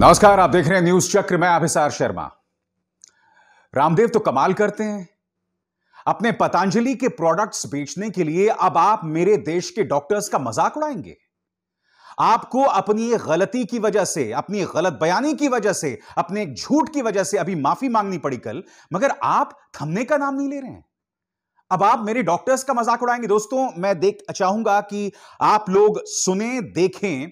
नमस्कार आप देख रहे हैं न्यूज चक्र में अभिसार शर्मा रामदेव तो कमाल करते हैं अपने पतंजलि के प्रोडक्ट्स बेचने के लिए अब आप मेरे देश के डॉक्टर्स का मजाक उड़ाएंगे आपको अपनी गलती की वजह से अपनी गलत बयानी की वजह से अपने झूठ की वजह से अभी माफी मांगनी पड़ी कल मगर आप थमने का नाम नहीं ले रहे हैं अब आप मेरे डॉक्टर्स का मजाक उड़ाएंगे दोस्तों मैं देख चाहूंगा कि आप लोग सुने देखें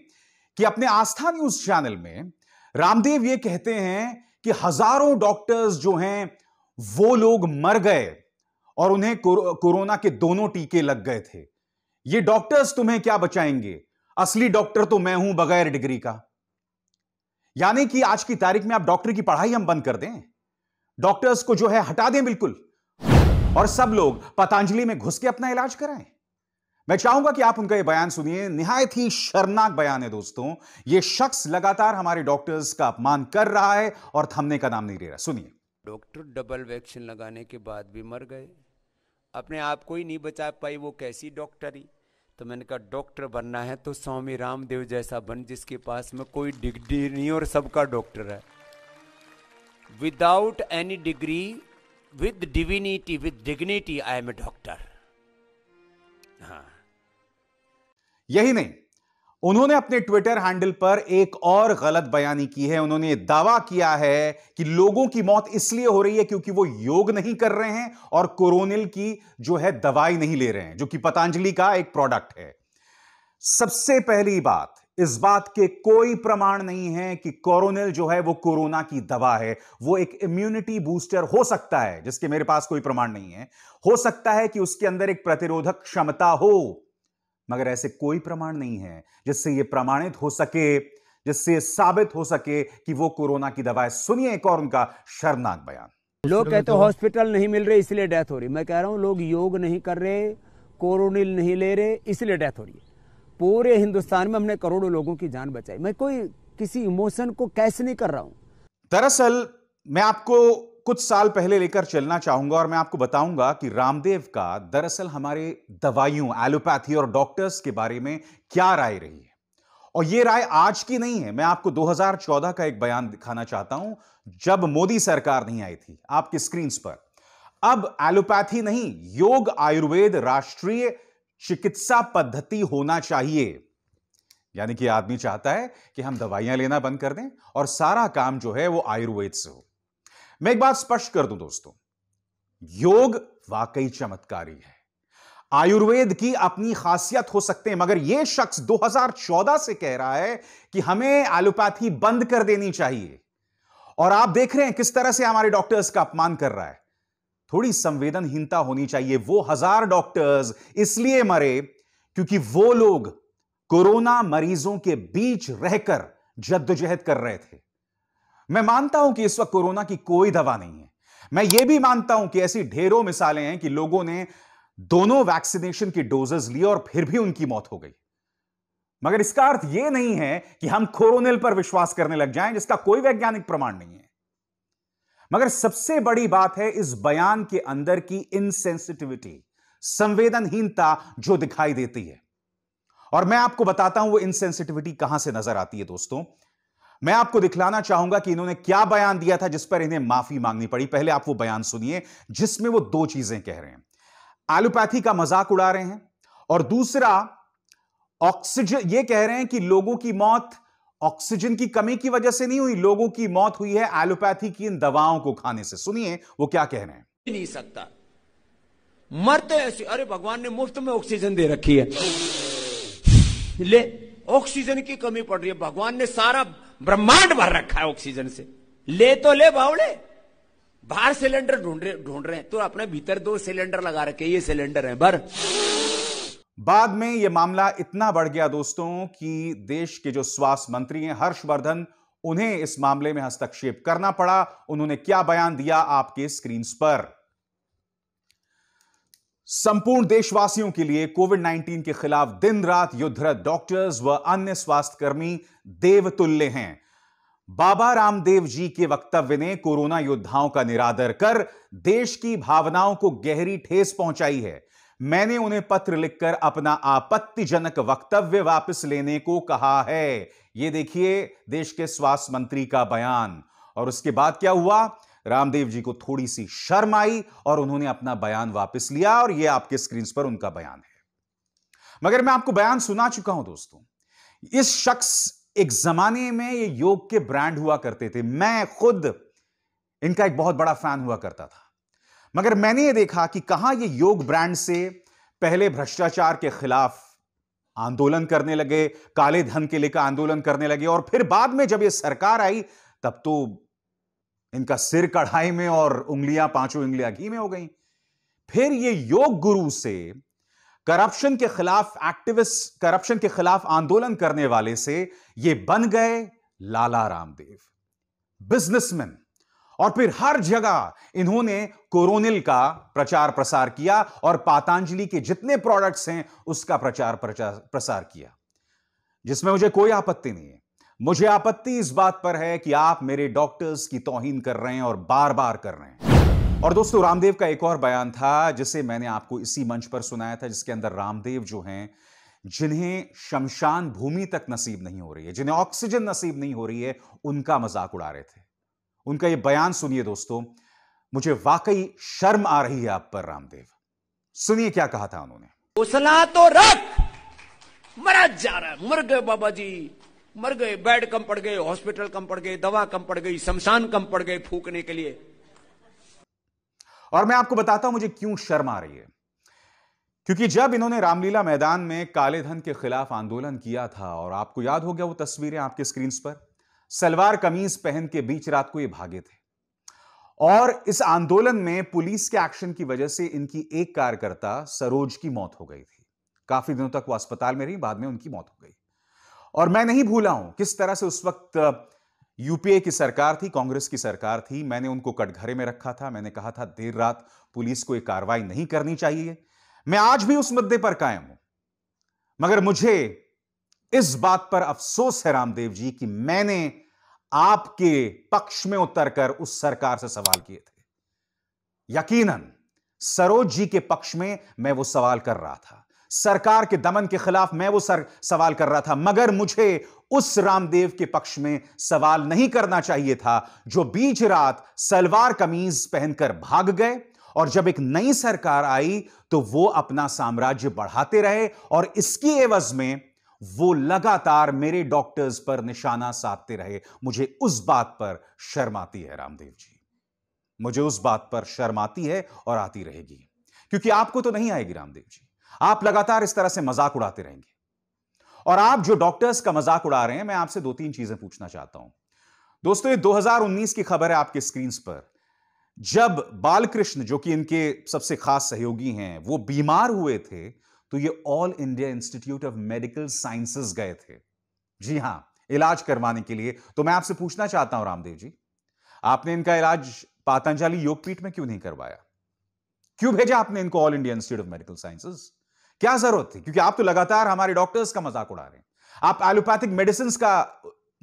कि अपने आस्था न्यूज चैनल में रामदेव ये कहते हैं कि हजारों डॉक्टर्स जो हैं वो लोग मर गए और उन्हें कोरोना के दोनों टीके लग गए थे ये डॉक्टर्स तुम्हें क्या बचाएंगे असली डॉक्टर तो मैं हूं बगैर डिग्री का यानी कि आज की तारीख में आप डॉक्टर की पढ़ाई हम बंद कर दें डॉक्टर्स को जो है हटा दें बिल्कुल और सब लोग पतंजलि में घुस के अपना इलाज कराएं मैं चाहूंगा कि आप उनका यह बयान सुनिए निहायत ही शर्मनाक बयान है दोस्तों ये शख्स लगातार हमारे डॉक्टर्स का अपमान कर रहा है और थमने का नाम नहीं ले रहा सुनिए डॉक्टर डबल वैक्सीन लगाने के बाद भी मर गए अपने आप को ही नहीं बचा पाई वो कैसी डॉक्टरी तो मैंने कहा डॉक्टर बनना है तो स्वामी रामदेव जैसा बन जिसके पास में कोई डिग्री नहीं और सबका डॉक्टर है without any degree with divinity with dignity I am a doctor हाँ यही नहीं उन्होंने अपने ट्विटर हैंडल पर एक और गलत बयानी की है उन्होंने दावा किया है कि लोगों की मौत इसलिए हो रही है क्योंकि वो योग नहीं कर रहे हैं और कोरोनिल की जो है दवाई नहीं ले रहे हैं जो कि पतंजलि का एक प्रोडक्ट है सबसे पहली बात इस बात के कोई प्रमाण नहीं है कि कोरोनिल जो है वो कोरोना की दवा है वो एक इम्यूनिटी बूस्टर हो सकता है जिसके मेरे पास कोई प्रमाण नहीं है हो सकता है कि उसके अंदर एक प्रतिरोधक क्षमता हो मगर ऐसे कोई प्रमाण नहीं है जिससे यह प्रमाणित हो सके जिससे साबित हो सके कि वो कोरोना की दवा है सुनिए एक और उनका शर्मनाक बयान लोग कहते हॉस्पिटल नहीं मिल रहे इसलिए डेथ हो रही मैं कह रहा हूं लोग योग नहीं कर रहे कोरोनिल नहीं ले रहे इसलिए डेथ हो रही है पूरे हिंदुस्तान में हमने करोड़ों लोगों की जान बचाई मैं कोई किसी इमोशन को कैसे नहीं कर रहा हूं दरअसल मैं आपको कुछ साल पहले लेकर चलना चाहूंगा और मैं आपको बताऊंगा कि रामदेव का दरअसल हमारे दवाइयों एलोपैथी और डॉक्टर्स के बारे में क्या राय रही है और यह राय आज की नहीं है मैं आपको 2014 का एक बयान दिखाना चाहता हूं जब मोदी सरकार नहीं आई थी आपकी स्क्रीन पर अब एलोपैथी नहीं योग आयुर्वेद राष्ट्रीय चिकित्सा पद्धति होना चाहिए यानी कि आदमी चाहता है कि हम दवाइयां लेना बंद कर दें और सारा काम जो है वो आयुर्वेद से हो मैं एक बात स्पष्ट कर दूं दोस्तों योग वाकई चमत्कारी है आयुर्वेद की अपनी खासियत हो सकते हैं मगर यह शख्स 2014 से कह रहा है कि हमें एलोपैथी बंद कर देनी चाहिए और आप देख रहे हैं किस तरह से हमारे डॉक्टर्स का अपमान कर रहा है थोड़ी संवेदनहीनता होनी चाहिए वो हजार डॉक्टर्स इसलिए मरे क्योंकि वो लोग कोरोना मरीजों के बीच रहकर जद्दोजहद कर रहे थे मैं मानता हूं कि इस वक्त कोरोना की कोई दवा नहीं है मैं यह भी मानता हूं कि ऐसी ढेरों मिसालें हैं कि लोगों ने दोनों वैक्सीनेशन की डोजेस ली और फिर भी उनकी मौत हो गई मगर इसका अर्थ यह नहीं है कि हम कोरोनिल पर विश्वास करने लग जाएं जिसका कोई वैज्ञानिक प्रमाण नहीं है मगर सबसे बड़ी बात है इस बयान के अंदर की इनसेंसिटिविटी संवेदनहीनता जो दिखाई देती है और मैं आपको बताता हूं वो इनसेंसिटिविटी कहां से नजर आती है दोस्तों मैं आपको दिखलाना चाहूंगा कि इन्होंने क्या बयान दिया था जिस पर इन्हें माफी मांगनी पड़ी पहले आप वो बयान सुनिए जिसमें वो दो चीजें कह रहे हैं एलोपैथी का मजाक उड़ा रहे हैं और दूसरा ऑक्सीजन ये कह रहे हैं कि लोगों की मौत ऑक्सीजन की कमी की वजह से नहीं हुई लोगों की मौत हुई है एलोपैथी की इन दवाओं को खाने से सुनिए वो क्या कह रहे हैं नहीं सकता मरते ऐसे अरे भगवान ने मुफ्त में ऑक्सीजन दे रखी है ले ऑक्सीजन की कमी पड़ रही है भगवान ने सारा ब्रह्मांड भर रखा है ऑक्सीजन से ले तो ले बावड़े बाहर सिलेंडर ढूंढ रहे ढूंढ रहे हैं तो अपने भीतर दो सिलेंडर लगा रखे ये सिलेंडर है भर बाद में यह मामला इतना बढ़ गया दोस्तों कि देश के जो स्वास्थ्य मंत्री हैं हर्षवर्धन उन्हें इस मामले में हस्तक्षेप करना पड़ा उन्होंने क्या बयान दिया आपके स्क्रीन पर संपूर्ण देशवासियों के लिए कोविड 19 के खिलाफ दिन रात युद्धरत डॉक्टर्स व अन्य स्वास्थ्यकर्मी देवतुल्य हैं बाबा रामदेव जी के वक्तव्य ने कोरोना योद्धाओं का निरादर कर देश की भावनाओं को गहरी ठेस पहुंचाई है मैंने उन्हें पत्र लिखकर अपना आपत्तिजनक वक्तव्य वापस लेने को कहा है यह देखिए देश के स्वास्थ्य मंत्री का बयान और उसके बाद क्या हुआ रामदेव जी को थोड़ी सी शर्म आई और उन्होंने अपना बयान वापस लिया और यह आपके स्क्रीन पर उनका बयान है मगर मैं आपको बयान सुना चुका हूं दोस्तों इस शख्स एक जमाने में ये योग के ब्रांड हुआ करते थे मैं खुद इनका एक बहुत बड़ा फैन हुआ करता था मगर मैंने ये देखा कि कहां ये योग ब्रांड से पहले भ्रष्टाचार के खिलाफ आंदोलन करने लगे काले धन के लेकर आंदोलन करने लगे और फिर बाद में जब ये सरकार आई तब तो इनका सिर कढ़ाई में और उंगलियां पांचों उंगलियां घी में हो गई फिर ये योग गुरु से करप्शन के खिलाफ एक्टिविस्ट करप्शन के खिलाफ आंदोलन करने वाले से ये बन गए लाला रामदेव बिजनेसमैन और फिर हर जगह इन्होंने कोरोनिल का प्रचार प्रसार किया और पातांजलि के जितने प्रोडक्ट्स हैं उसका प्रचार प्रचार प्रसार किया जिसमें मुझे कोई आपत्ति नहीं है मुझे आपत्ति इस बात पर है कि आप मेरे डॉक्टर्स की तोहिन कर रहे हैं और बार बार कर रहे हैं और दोस्तों रामदेव का एक और बयान था जिसे मैंने आपको इसी मंच पर सुनाया था जिसके अंदर रामदेव जो हैं जिन्हें शमशान भूमि तक नसीब नहीं हो रही है जिन्हें ऑक्सीजन नसीब नहीं हो रही है उनका मजाक उड़ा रहे थे उनका यह बयान सुनिए दोस्तों मुझे वाकई शर्म आ रही है आप पर रामदेव सुनिए क्या कहा था उन्होंने उसना तो रख मरा जा रहा मुर्ग बाबा जी मर गए बेड कम पड़ गए हॉस्पिटल कम पड़ गए दवा कम पड़ गई शमशान कम पड़ गए फूकने के लिए और मैं आपको बताता हूं मुझे क्यों शर्म आ रही है क्योंकि जब इन्होंने रामलीला मैदान में काले धन के खिलाफ आंदोलन किया था और आपको याद हो गया वो तस्वीरें आपके स्क्रीन पर सलवार कमीज पहन के बीच रात को ये भागे थे और इस आंदोलन में पुलिस के एक्शन की वजह से इनकी एक कार्यकर्ता सरोज की मौत हो गई थी काफी दिनों तक वो अस्पताल में रही बाद में उनकी मौत हो गई और मैं नहीं भूला हूं किस तरह से उस वक्त यूपीए की सरकार थी कांग्रेस की सरकार थी मैंने उनको कटघरे में रखा था मैंने कहा था देर रात पुलिस को यह कार्रवाई नहीं करनी चाहिए मैं आज भी उस मुद्दे पर कायम हूं मगर मुझे इस बात पर अफसोस है रामदेव जी कि मैंने आपके पक्ष में उतरकर उस सरकार से सवाल किए थे यकीनन सरोज जी के पक्ष में मैं वो सवाल कर रहा था सरकार के दमन के खिलाफ मैं वो सर सवाल कर रहा था मगर मुझे उस रामदेव के पक्ष में सवाल नहीं करना चाहिए था जो बीच रात सलवार कमीज पहनकर भाग गए और जब एक नई सरकार आई तो वो अपना साम्राज्य बढ़ाते रहे और इसकी एवज में वो लगातार मेरे डॉक्टर्स पर निशाना साधते रहे मुझे उस बात पर शर्म आती है रामदेव जी मुझे उस बात पर शर्म आती है और आती रहेगी क्योंकि आपको तो नहीं आएगी रामदेव जी आप लगातार इस तरह से मजाक उड़ाते रहेंगे और आप जो डॉक्टर्स का मजाक उड़ा रहे हैं मैं आपसे दो तीन चीजें पूछना चाहता हूं दोस्तों ये 2019 की खबर है आपके स्क्रीन पर जब बालकृष्ण जो कि इनके सबसे खास सहयोगी हैं वो बीमार हुए थे तो ये All India Institute of Medical Sciences गए थे जी हां इलाज करवाने के लिए तो मैं आपसे पूछना चाहता हूं रामदेव जी आपने इनका इलाज पातंजलि योगपीठ में क्यों नहीं करवाया क्यों भेजा आपने इनको All India Institute of Medical Sciences क्या जरूरत थी क्योंकि आप तो लगातार हमारे डॉक्टर्स का मजाक उड़ा रहे हैं आप एलोपैथिक मेडिसिन का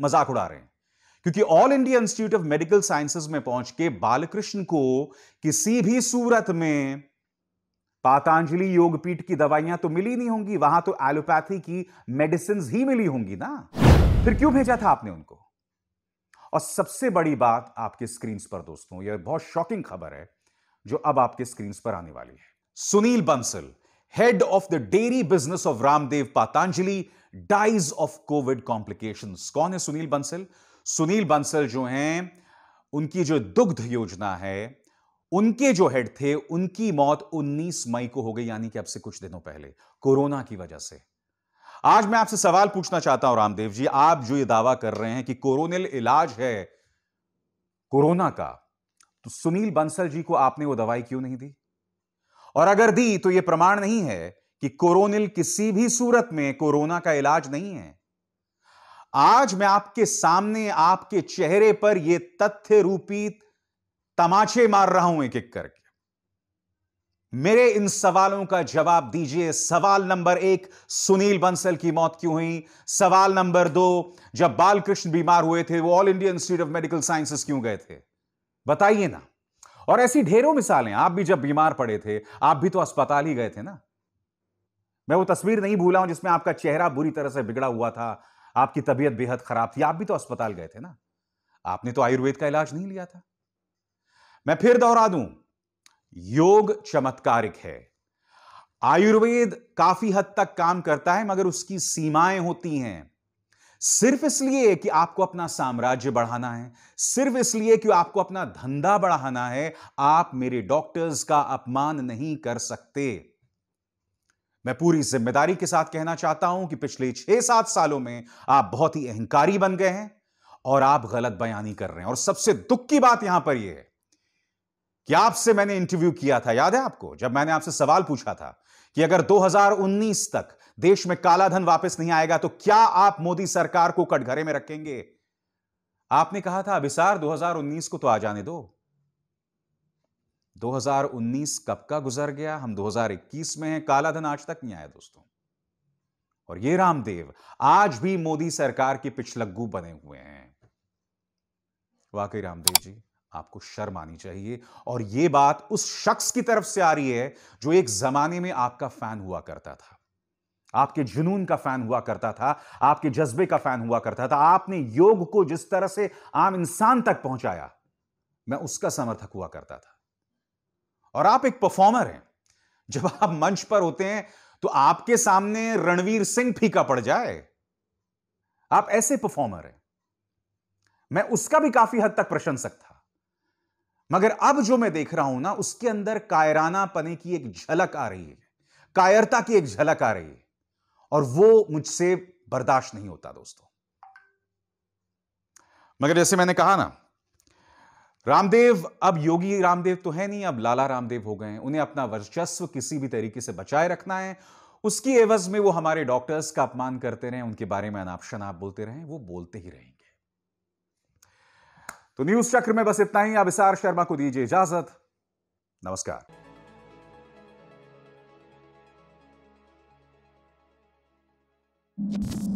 मजाक उड़ा रहे हैं क्योंकि All India Institute of Medical Sciences में पहुंच के बालकृष्ण को किसी भी सूरत में पातांजलि योगपीठ की दवाइयां तो मिली नहीं होंगी वहां तो एलोपैथी की मेडिसिन ही मिली होंगी ना फिर क्यों भेजा था आपने उनको और सबसे बड़ी बात आपके स्क्रीन पर दोस्तों यह बहुत शॉकिंग खबर है जो अब आपके स्क्रीन पर आने वाली है Sunil Bansal head of the dairy business of Ramdev Patanjali, dies of Covid complication कौन है सुनील बंसल सुनील बंसल जो हैं उनकी जो दुग्ध योजना है उनके जो हेड थे उनकी मौत 19 मई को हो गई यानी कि अब से कुछ दिनों पहले कोरोना की वजह से आज मैं आपसे सवाल पूछना चाहता हूं रामदेव जी आप जो ये दावा कर रहे हैं कि कोरोनल इलाज है कोरोना का तो सुनील बंसल जी को आपने वो दवाई क्यों नहीं दी और अगर दी तो यह प्रमाण नहीं है कि कोरोनिल किसी भी सूरत में कोरोना का इलाज नहीं है आज मैं आपके सामने आपके चेहरे पर यह तथ्य रूपी तमाचे मार रहा हूं एक एक करके मेरे इन सवालों का जवाब दीजिए सवाल नंबर एक सुनील बंसल की मौत क्यों हुई सवाल नंबर दो जब बालकृष्ण बीमार हुए थे वो All India Institute of Medical Sciences क्यों गए थे बताइए ना और ऐसी ढेरों मिसालें आप भी जब बीमार पड़े थे आप भी तो अस्पताल ही गए थे ना मैं वो तस्वीर नहीं भूला हूं जिसमें आपका चेहरा बुरी तरह से बिगड़ा हुआ था आपकी तबीयत बेहद खराब थी आप भी तो अस्पताल गए थे ना आपने तो आयुर्वेद का इलाज नहीं लिया था मैं फिर दोहरा दूं योग चमत्कारिक है आयुर्वेद काफी हद तक काम करता है मगर उसकी सीमाएं होती हैं सिर्फ इसलिए कि आपको अपना साम्राज्य बढ़ाना है सिर्फ इसलिए कि आपको अपना धंधा बढ़ाना है आप मेरे डॉक्टर्स का अपमान नहीं कर सकते मैं पूरी जिम्मेदारी के साथ कहना चाहता हूं कि पिछले छह सात सालों में आप बहुत ही अहंकारी बन गए हैं और आप गलत बयानी कर रहे हैं और सबसे दुख की बात यहां पर यह है कि आपसे मैंने इंटरव्यू किया था याद है आपको जब मैंने आपसे सवाल पूछा था कि अगर 2019 तक देश में काला धन वापस नहीं आएगा तो क्या आप मोदी सरकार को कटघरे में रखेंगे आपने कहा था अभिसार 2019 को तो आ जाने दो 2019 कब का गुजर गया हम 2021 में हैं काला धन आज तक नहीं आया दोस्तों और ये रामदेव आज भी मोदी सरकार के पिछलग्गू बने हुए हैं वाकई रामदेव जी आपको शर्म आनी चाहिए और यह बात उस शख्स की तरफ से आ रही है जो एक जमाने में आपका फैन हुआ करता था आपके जुनून का फैन हुआ करता था आपके जज्बे का फैन हुआ करता था आपने योग को जिस तरह से आम इंसान तक पहुंचाया मैं उसका समर्थक हुआ करता था और आप एक परफॉर्मर हैं जब आप मंच पर होते हैं तो आपके सामने रणवीर सिंह फीका पड़ जाए आप ऐसे परफॉर्मर हैं मैं उसका भी काफी हद तक प्रशंसक था मगर अब जो मैं देख रहा हूं ना उसके अंदर कायराना पने की एक झलक आ रही है कायरता की एक झलक आ रही है और वो मुझसे बर्दाश्त नहीं होता दोस्तों मगर जैसे मैंने कहा ना रामदेव अब योगी रामदेव तो है नहीं अब लाला रामदेव हो गए हैं उन्हें अपना वर्चस्व किसी भी तरीके से बचाए रखना है उसकी एवज में वो हमारे डॉक्टर्स का अपमान करते रहे उनके बारे में अनाप शनाप बोलते रहे वो बोलते ही रहेंगे तो न्यूज चक्र में बस इतना ही आप विसार शर्मा को दीजिए इजाजत नमस्कार you